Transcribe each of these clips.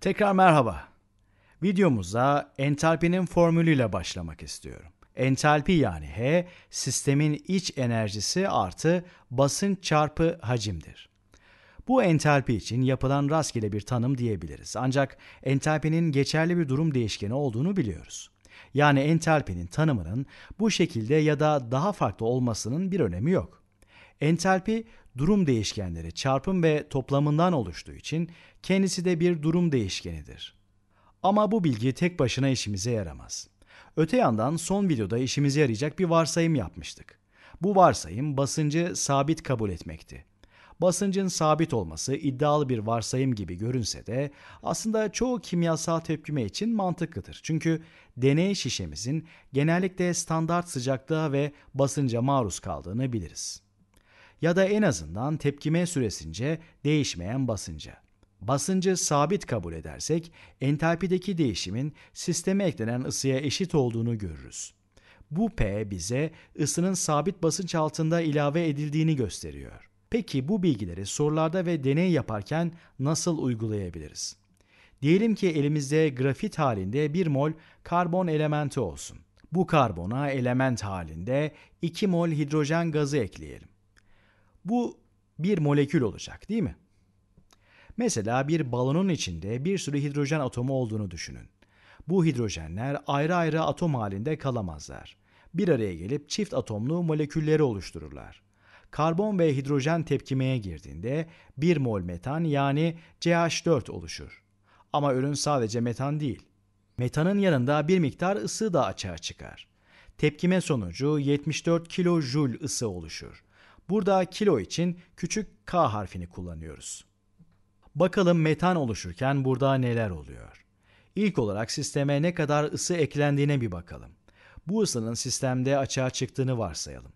Tekrar merhaba. Videomuza entalpinin formülüyle başlamak istiyorum. Entalpi yani H, sistemin iç enerjisi artı basınç çarpı hacimdir. Bu entalpi için yapılan rastgele bir tanım diyebiliriz. Ancak entalpinin geçerli bir durum değişkeni olduğunu biliyoruz. Yani entalpinin tanımının bu şekilde ya da daha farklı olmasının bir önemi yok. Entalpi durum değişkenleri çarpım ve toplamından oluştuğu için kendisi de bir durum değişkenidir. Ama bu bilgi tek başına işimize yaramaz. Öte yandan son videoda işimize yarayacak bir varsayım yapmıştık. Bu varsayım basıncı sabit kabul etmekti. Basıncın sabit olması iddialı bir varsayım gibi görünse de aslında çoğu kimyasal tepkime için mantıklıdır. Çünkü deney şişemizin genellikle standart sıcaklığa ve basınca maruz kaldığını biliriz ya da en azından tepkime süresince değişmeyen basınca. Basıncı sabit kabul edersek entalpideki değişimin sisteme eklenen ısıya eşit olduğunu görürüz. Bu P bize ısının sabit basınç altında ilave edildiğini gösteriyor. Peki bu bilgileri sorularda ve deney yaparken nasıl uygulayabiliriz? Diyelim ki elimizde grafit halinde 1 mol karbon elementi olsun. Bu karbona element halinde 2 mol hidrojen gazı ekleyelim. Bu bir molekül olacak değil mi? Mesela bir balonun içinde bir sürü hidrojen atomu olduğunu düşünün. Bu hidrojenler ayrı ayrı atom halinde kalamazlar. Bir araya gelip çift atomlu molekülleri oluştururlar. Karbon ve hidrojen tepkimeye girdiğinde 1 mol metan yani CH4 oluşur. Ama ürün sadece metan değil. Metanın yanında bir miktar ısı da açığa çıkar. Tepkime sonucu 74 kilojul ısı oluşur. Burada kilo için küçük k harfini kullanıyoruz. Bakalım metan oluşurken burada neler oluyor? İlk olarak sisteme ne kadar ısı eklendiğine bir bakalım. Bu ısının sistemde açığa çıktığını varsayalım.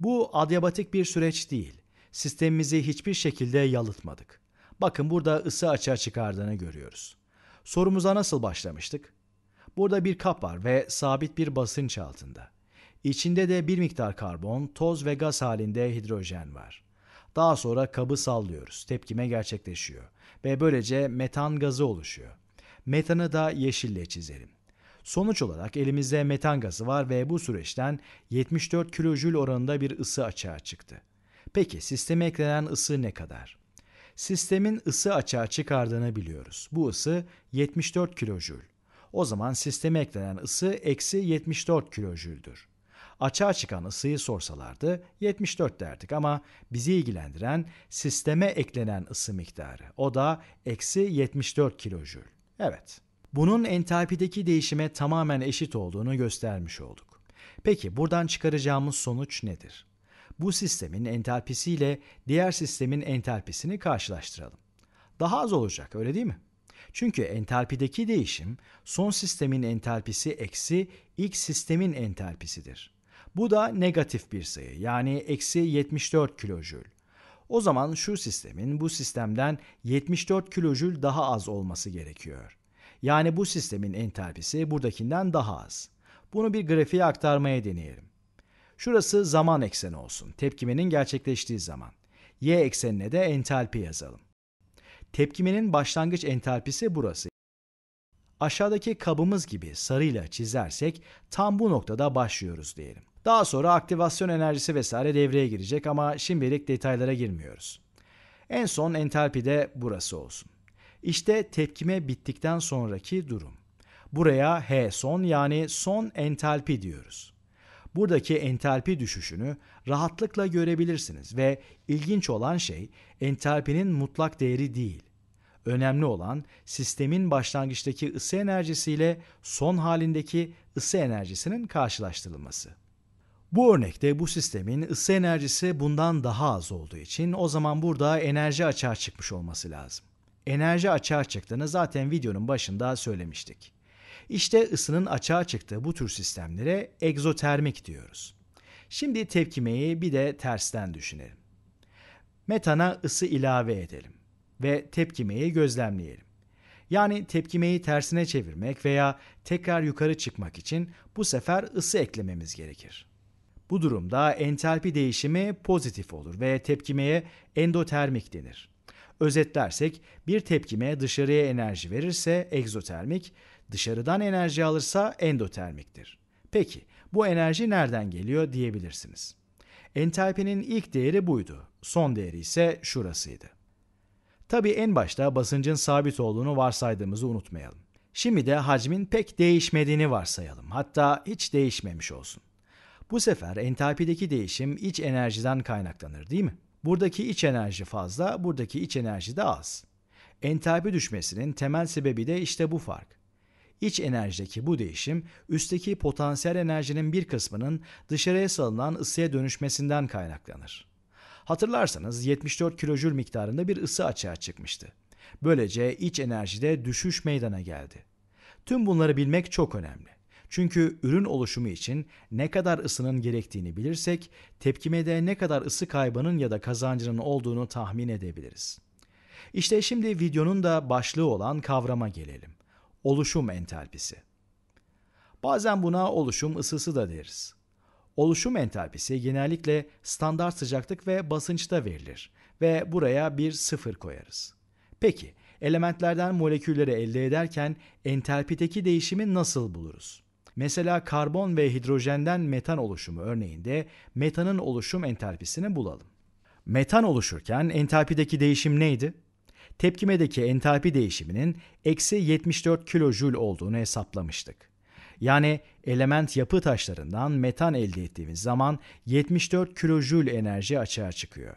Bu adiabatik bir süreç değil. Sistemimizi hiçbir şekilde yalıtmadık. Bakın burada ısı açığa çıkardığını görüyoruz. Sorumuza nasıl başlamıştık? Burada bir kap var ve sabit bir basınç altında. İçinde de bir miktar karbon, toz ve gaz halinde hidrojen var. Daha sonra kabı sallıyoruz. Tepkime gerçekleşiyor ve böylece metan gazı oluşuyor. Metanı da yeşille çizelim. Sonuç olarak elimizde metan gazı var ve bu süreçten 74 kilojül oranında bir ısı açığa çıktı. Peki sisteme eklenen ısı ne kadar? Sistemin ısı açığa çıkardığını biliyoruz. Bu ısı 74 kilojül. O zaman sisteme eklenen ısı eksi 74 kilojüldür. Açığa çıkan ısıyı sorsalardı 74 derdik ama bizi ilgilendiren sisteme eklenen ısı miktarı. O da eksi 74 kilojül. Evet. Bunun entalpideki değişime tamamen eşit olduğunu göstermiş olduk. Peki buradan çıkaracağımız sonuç nedir? Bu sistemin entalpisiyle diğer sistemin entalpisini karşılaştıralım. Daha az olacak öyle değil mi? Çünkü entalpideki değişim son sistemin entalpisi eksi ilk sistemin entalpisidir. Bu da negatif bir sayı yani eksi 74 kilojül. O zaman şu sistemin bu sistemden 74 kilojül daha az olması gerekiyor. Yani bu sistemin entalpisi buradakinden daha az. Bunu bir grafiğe aktarmaya deneyelim. Şurası zaman ekseni olsun. Tepkimenin gerçekleştiği zaman. Y eksenine de entalpi yazalım. Tepkimenin başlangıç entalpisi burası. Aşağıdaki kabımız gibi sarıyla çizersek tam bu noktada başlıyoruz diyelim. Daha sonra aktivasyon enerjisi vesaire devreye girecek ama şimdilik detaylara girmiyoruz. En son entalpi de burası olsun. İşte tepkime bittikten sonraki durum. Buraya H son yani son entalpi diyoruz. Buradaki entalpi düşüşünü rahatlıkla görebilirsiniz ve ilginç olan şey entalpinin mutlak değeri değil. Önemli olan sistemin başlangıçtaki ısı enerjisiyle son halindeki ısı enerjisinin karşılaştırılması. Bu örnekte bu sistemin ısı enerjisi bundan daha az olduğu için o zaman burada enerji açığa çıkmış olması lazım. Enerji açığa çıktığını zaten videonun başında söylemiştik. İşte ısının açığa çıktığı bu tür sistemlere egzotermik diyoruz. Şimdi tepkimeyi bir de tersten düşünelim. Metana ısı ilave edelim ve tepkimeyi gözlemleyelim. Yani tepkimeyi tersine çevirmek veya tekrar yukarı çıkmak için bu sefer ısı eklememiz gerekir. Bu durumda entalpi değişimi pozitif olur ve tepkimeye endotermik denir. Özetlersek bir tepkime dışarıya enerji verirse egzotermik, dışarıdan enerji alırsa endotermiktir. Peki bu enerji nereden geliyor diyebilirsiniz. Entalpinin ilk değeri buydu. Son değeri ise şurasıydı. Tabi en başta basıncın sabit olduğunu varsaydığımızı unutmayalım. Şimdi de hacmin pek değişmediğini varsayalım. Hatta hiç değişmemiş olsun. Bu sefer entalpideki değişim iç enerjiden kaynaklanır değil mi? Buradaki iç enerji fazla, buradaki iç enerji de az. Entalpi düşmesinin temel sebebi de işte bu fark. İç enerjideki bu değişim, üstteki potansiyel enerjinin bir kısmının dışarıya salınan ısıya dönüşmesinden kaynaklanır. Hatırlarsanız 74 kilojül miktarında bir ısı açığa çıkmıştı. Böylece iç enerjide düşüş meydana geldi. Tüm bunları bilmek çok önemli. Çünkü ürün oluşumu için ne kadar ısının gerektiğini bilirsek, tepkimede ne kadar ısı kaybının ya da kazancının olduğunu tahmin edebiliriz. İşte şimdi videonun da başlığı olan kavrama gelelim. Oluşum entalpisi. Bazen buna oluşum ısısı da deriz. Oluşum entalpisi genellikle standart sıcaklık ve basınçta verilir ve buraya bir sıfır koyarız. Peki, elementlerden molekülleri elde ederken entalpideki değişimi nasıl buluruz? Mesela karbon ve hidrojenden metan oluşumu örneğinde metanın oluşum entalpisini bulalım. Metan oluşurken entalpideki değişim neydi? Tepkimedeki entalpi değişiminin eksi 74 kilojül olduğunu hesaplamıştık. Yani element yapı taşlarından metan elde ettiğimiz zaman 74 kilojül enerji açığa çıkıyor.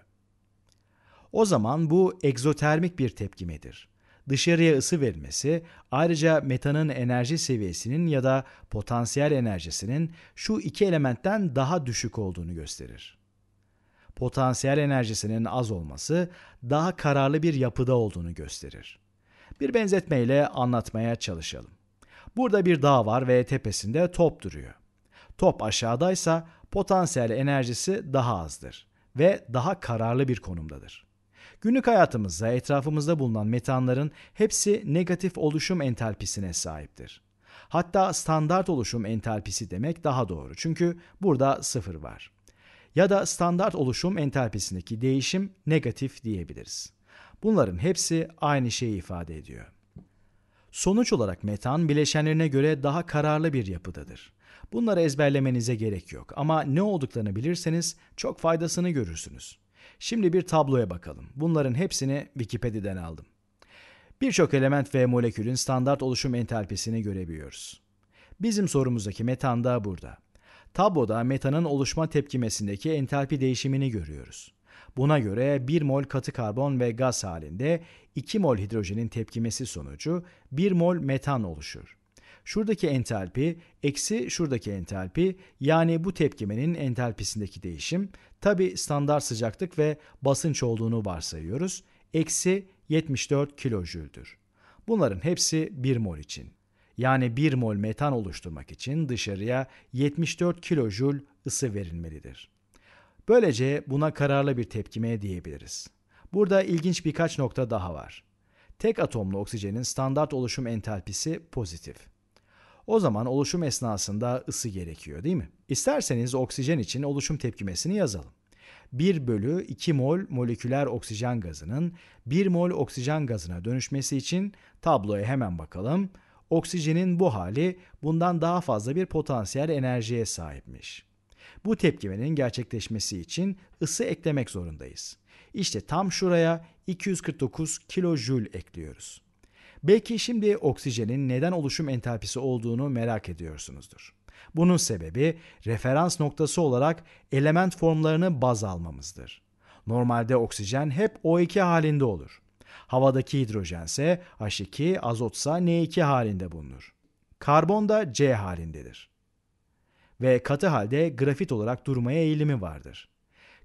O zaman bu egzotermik bir tepkimedir dışarıya ısı verilmesi ayrıca metanın enerji seviyesinin ya da potansiyel enerjisinin şu iki elementten daha düşük olduğunu gösterir. Potansiyel enerjisinin az olması daha kararlı bir yapıda olduğunu gösterir. Bir benzetmeyle anlatmaya çalışalım. Burada bir dağ var ve tepesinde top duruyor. Top aşağıdaysa potansiyel enerjisi daha azdır ve daha kararlı bir konumdadır. Günlük hayatımızda etrafımızda bulunan metanların hepsi negatif oluşum entalpisine sahiptir. Hatta standart oluşum entalpisi demek daha doğru çünkü burada sıfır var. Ya da standart oluşum entalpisindeki değişim negatif diyebiliriz. Bunların hepsi aynı şeyi ifade ediyor. Sonuç olarak metan bileşenlerine göre daha kararlı bir yapıdadır. Bunları ezberlemenize gerek yok ama ne olduklarını bilirseniz çok faydasını görürsünüz. Şimdi bir tabloya bakalım. Bunların hepsini Wikipedia'dan aldım. Birçok element ve molekülün standart oluşum entalpisini görebiliyoruz. Bizim sorumuzdaki metan da burada. Tabloda metanın oluşma tepkimesindeki entalpi değişimini görüyoruz. Buna göre 1 mol katı karbon ve gaz halinde 2 mol hidrojenin tepkimesi sonucu 1 mol metan oluşur. Şuradaki entalpi eksi şuradaki entalpi yani bu tepkimenin entalpisindeki değişim tabi standart sıcaklık ve basınç olduğunu varsayıyoruz. Eksi 74 kilojüldür. Bunların hepsi 1 mol için. Yani 1 mol metan oluşturmak için dışarıya 74 kilojül ısı verilmelidir. Böylece buna kararlı bir tepkime diyebiliriz. Burada ilginç birkaç nokta daha var. Tek atomlu oksijenin standart oluşum entalpisi pozitif. O zaman oluşum esnasında ısı gerekiyor değil mi? İsterseniz oksijen için oluşum tepkimesini yazalım. 1 bölü 2 mol moleküler oksijen gazının 1 mol oksijen gazına dönüşmesi için tabloya hemen bakalım. Oksijenin bu hali bundan daha fazla bir potansiyel enerjiye sahipmiş. Bu tepkimenin gerçekleşmesi için ısı eklemek zorundayız. İşte tam şuraya 249 kilojül ekliyoruz. Belki şimdi oksijenin neden oluşum entalpisi olduğunu merak ediyorsunuzdur. Bunun sebebi referans noktası olarak element formlarını baz almamızdır. Normalde oksijen hep O2 halinde olur. Havadaki hidrojense H2, azotsa N2 halinde bulunur. Karbon da C halindedir. Ve katı halde grafit olarak durmaya eğilimi vardır.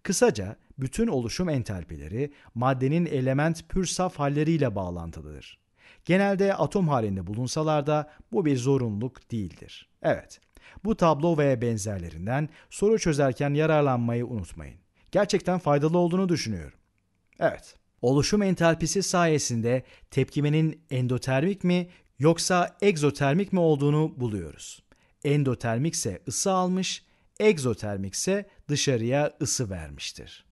Kısaca bütün oluşum entalpileri maddenin element pür saf halleriyle bağlantılıdır. Genelde atom halinde bulunsalar da bu bir zorunluluk değildir. Evet, bu tablo veya benzerlerinden soru çözerken yararlanmayı unutmayın. Gerçekten faydalı olduğunu düşünüyorum. Evet, oluşum entalpisi sayesinde tepkimenin endotermik mi yoksa egzotermik mi olduğunu buluyoruz. Endotermikse ısı almış, egzotermikse dışarıya ısı vermiştir.